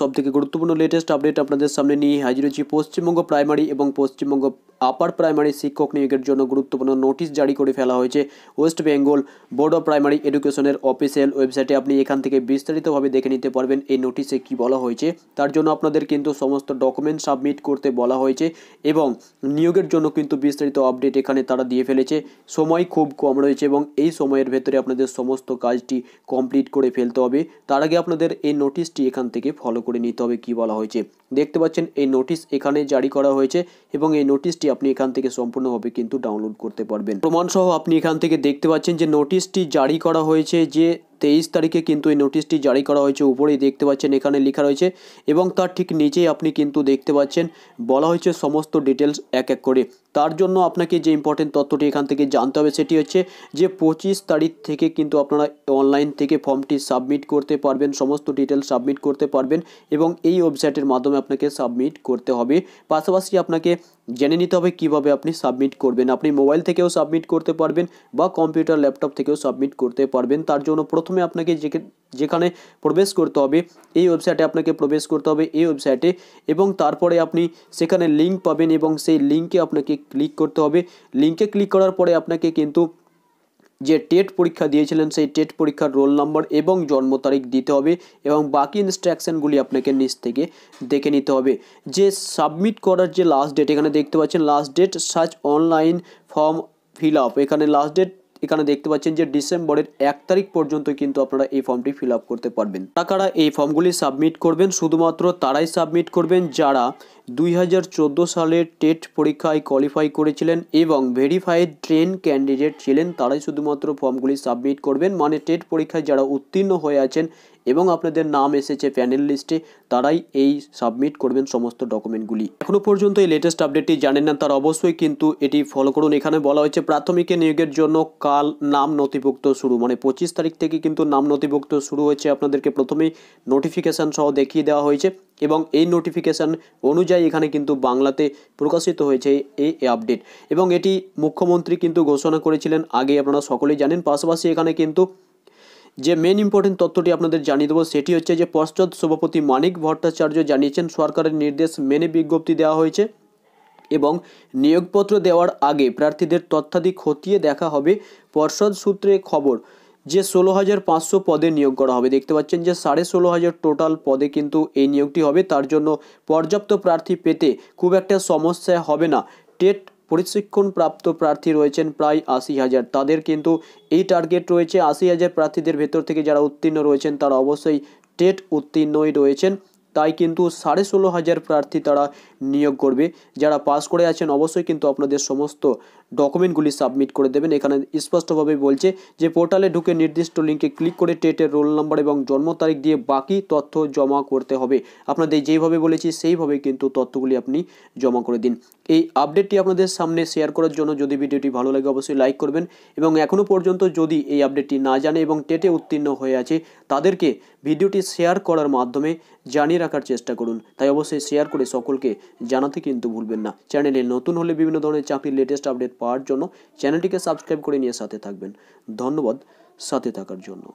সব থেকে গুরুত্বপূর্ণ লেটেস্ট আপডেট আপনাদের সামনে নিয়ে হাজির হয়েছি পশ্চিমবঙ্গ প্রাইমারি এবং পশ্চিমবঙ্গ আপার প্রাইমারি শিক্ষক নিয়োগের জন্য গুরুত্বপূর্ণ নোটিশ জারি করে ফেলা হয়েছে West Bengal board of primary এডুকেশনের অফিসিয়াল ওয়েবসাইটে আপনি এখান থেকে বিস্তারিতভাবে দেখে নিতে পারবেন এই নোটিশে কি বলা হয়েছে তার জন্য আপনাদের কিন্তু সমস্ত ডকুমেন্ট সাবমিট করতে বলা হয়েছে এবং নিয়োগের জন্য কিন্তু বিস্তারিত আপডেট এখানে তারা দিয়ে ফেলেছে সময় খুব কম রয়েছে এবং এই সময়ের ভেতরে আপনাদের সমস্ত কাজটি কমপ্লিট করে ফেলতে হবে তার আগে আপনাদের এই নোটিশটি এখান থেকে ফলো ভালো করে নিতে হবে কি বলা হয়েছে দেখতে পাচ্ছেন এই নোটিশ এখানে জারি করা হয়েছে এবং এই নোটিশটি আপনি এখান থেকে সম্পূর্ণভাবে কিন্তু ডাউনলোড করতে পারবেন প্রমাণসহ আপনি এখান থেকে দেখতে পাচ্ছেন যে নোটিশটি জারি করা হয়েছে যে তেইশ তারিখে কিন্তু এই নোটিশটি জারি করা হয়েছে উপরেই দেখতে পাচ্ছেন এখানে লেখা রয়েছে এবং তার ঠিক নিচেই আপনি কিন্তু দেখতে পাচ্ছেন বলা হয়েছে সমস্ত ডিটেলস এক এক করে তার জন্য আপনাকে যে ইম্পর্টেন্ট তথ্যটি এখান থেকে জানতে হবে সেটি হচ্ছে যে পঁচিশ তারিখ থেকে কিন্তু আপনারা অনলাইন থেকে ফর্মটি সাবমিট করতে পারবেন সমস্ত ডিটেলস সাবমিট করতে পারবেন এবং এই ওয়েবসাইটের মাধ্যমে আপনাকে সাবমিট করতে হবে পাশাপাশি আপনাকে জেনেনিত হবে কিভাবে আপনি সাবমিট করবেন আপনি মোবাইল থেকেও সাবমিট করতে পারবেন বা কম্পিউটার ল্যাপটপ থেকেও সাবমিট করতে পারবেন তার জন্য প্রথমে আপনাকে যেখানে প্রবেশ করতে হবে এই ওয়েবসাইটে আপনাকে প্রবেশ করতে হবে এই ওয়েবসাইটে এবং তারপরে আপনি সেখানে লিংক পাবেন এবং সেই লিংকে আপনাকে ক্লিক করতে হবে লিংকে ক্লিক করার পরে আপনাকে কিন্তু যে টেট পরীক্ষা দিয়েছিলেন সেই টেট পরীক্ষার রোল নম্বর এবং জন্ম তারিখ দিতে হবে এবং বাকি ইনস্ট্রাকশানগুলি আপনাকে নিচ থেকে দেখে নিতে হবে যে সাবমিট করার যে লাস্ট ডেট এখানে দেখতে পাচ্ছেন last date search online form fill up এখানে লাস্ট ডেট এখানে দেখতে পাচ্ছেন যে ডিসেম্বরের এক তারিখ পর্যন্ত কিন্তু আপনারা এই ফর্মটি ফিল করতে পারবেন তাকারা এই ফর্মগুলি সাবমিট করবেন শুধুমাত্র তারাই সাবমিট করবেন যারা দুই সালে টেট পরীক্ষায় কোয়ালিফাই করেছিলেন এবং ভেরিফাইড ট্রেন ক্যান্ডিডেট ছিলেন তারাই শুধুমাত্র ফর্মগুলি সাবমিট করবেন মানে টেট পরীক্ষায় যারা উত্তীর্ণ হয়ে আছেন এবং আপনাদের নাম এসেছে প্যানেল লিস্টে তারাই এই সাবমিট করবেন সমস্ত ডকুমেন্টগুলি এখনও পর্যন্ত এই লেটেস্ট আপডেটটি জানেন না তার অবশ্যই কিন্তু এটি ফলো করুন এখানে বলা হয়েছে প্রাথমিকে নিয়োগের জন্য কাল নাম নথিভুক্ত শুরু মানে পঁচিশ তারিখ থেকে কিন্তু নাম নথিভুক্ত শুরু হয়েছে আপনাদেরকে প্রথমেই নোটিফিকেশান সহ দেখিয়ে দেওয়া হয়েছে এবং এই নোটিফিকেশান অনুযায়ী এখানে কিন্তু বাংলাতে প্রকাশিত হয়েছে এই আপডেট এবং এটি মুখ্যমন্ত্রী কিন্তু ঘোষণা করেছিলেন আগে আপনারা সকলেই জানেন পাশাপাশি এখানে কিন্তু যে মেন ইম্পর্টেন্ট তথ্যটি আপনাদের জানিয়ে দেবো সেটি হচ্ছে যে পশ্চাৎ সভাপতি মানিক ভট্টাচার্য জানিয়েছেন সরকারের নির্দেশ মেনে বিজ্ঞপ্তি দেওয়া হয়েছে এবং নিয়োগপত্র দেওয়ার আগে প্রার্থীদের তথ্যাদি খতিয়ে দেখা হবে পর্ষদ সূত্রে খবর যে ষোলো হাজার পাঁচশো পদে নিয়োগ করা হবে দেখতে পাচ্ছেন যে সাড়ে ষোলো হাজার টোটাল পদে কিন্তু এই নিয়োগটি হবে তার জন্য পর্যাপ্ত প্রার্থী পেতে খুব একটা সমস্যা হবে না টেট প্রশিক্ষণপ্রাপ্ত প্রার্থী রয়েছেন প্রায় আশি হাজার তাদের কিন্তু এই টার্গেট রয়েছে আশি হাজার প্রার্থীদের ভেতর থেকে যারা উত্তীর্ণ রয়েছেন তারা অবশ্যই টেট উত্তীর্ণই রয়েছেন তাই কিন্তু সাড়ে ষোলো হাজার প্রার্থী তারা নিয়োগ করবে যারা পাস করে আছেন অবশ্যই কিন্তু আপনাদের সমস্ত ডকুমেন্টগুলি সাবমিট করে দেবেন এখানে স্পষ্টভাবে বলছে যে পোর্টালে ঢুকে নির্দিষ্ট লিঙ্কে ক্লিক করে টেটের রোল নাম্বার এবং জন্ম তারিখ দিয়ে বাকি তথ্য জমা করতে হবে আপনাদের যেইভাবে বলেছি সেইভাবে কিন্তু তথ্যগুলি আপনি জমা করে দিন এই আপডেটটি আপনাদের সামনে শেয়ার করার জন্য যদি ভিডিওটি ভালো লাগে অবশ্যই লাইক করবেন এবং এখনও পর্যন্ত যদি এই আপডেটটি না জানে এবং টেটে উত্তীর্ণ হয়ে আছে তাদেরকে ভিডিওটি শেয়ার করার মাধ্যমে জানিয়ে রাখার চেষ্টা করুন তাই অবশ্যই শেয়ার করে সকলকে জানাতে কিন্তু ভুলবেন না চ্যানেলে নতুন হলে বিভিন্ন ধরনের চাকরির লেটেস্ট আপডেট পাওয়ার জন্য চ্যানেলটিকে সাবস্ক্রাইব করে নিয়ে সাথে থাকবেন ধন্যবাদ সাথে থাকার জন্য